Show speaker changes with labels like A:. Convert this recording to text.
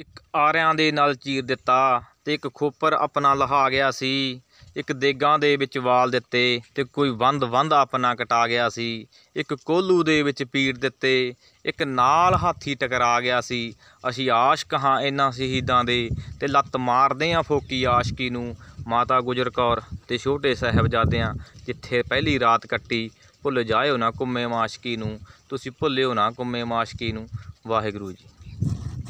A: ਇੱਕ ਆਰਿਆਂ ਦੇ ਨਾਲ ਚੀਰ ਦਿੱਤਾ ਤੇ ਇੱਕ ਖੋਪਰ ਆਪਣਾ ਲਹਾ ਗਿਆ ਸੀ ਇੱਕ ਦੇਗਾਂ ਦੇ ਵਿੱਚ ਵਾਲ ਦਿੱਤੇ ਤੇ ਕੋਈ ਵੰਦ ਵੰਦ ਆਪਣਾ ਕਟਾ ਗਿਆ ਸੀ ਇੱਕ ਕੋਲੂ ਦੇ ਵਿੱਚ ਪੀੜ ਦਿੱਤੇ ਇੱਕ ਨਾਲ ਹਾਥੀ ਟਕਰਾ ਗਿਆ ਸੀ ਅਸੀਂ ਆਸ਼ਕ ਹਾਂ ਇਹਨਾਂ ਸ਼ਹੀਦਾਂ ਦੇ ਤੇ ਲੱਤ ਮਾਰਦੇ ਆਂ ਫੋਕੀ ਆਸ਼ਕੀ ਨੂੰ ਮਾਤਾ ਗੁਜਰ ਕੌਰ ਤੇ ਛੋਟੇ ਸਹਿਬਜ਼ਾਦਿਆਂ ਜਿੱਥੇ ਪਹਿਲੀ ਰਾਤ ਕੱਟੀ ਭੁੱਲ ਜਾਇਓ ਨਾ ਕੁੰਮੇ ਮਾਸ਼ਕੀ ਨੂੰ ਤੁਸੀਂ ਭੁੱਲਿਓ ਨਾ ਕੁੰਮੇ ਮਾਸ਼ਕੀ ਨੂੰ ਵਾਹਿਗੁਰੂ ਜੀ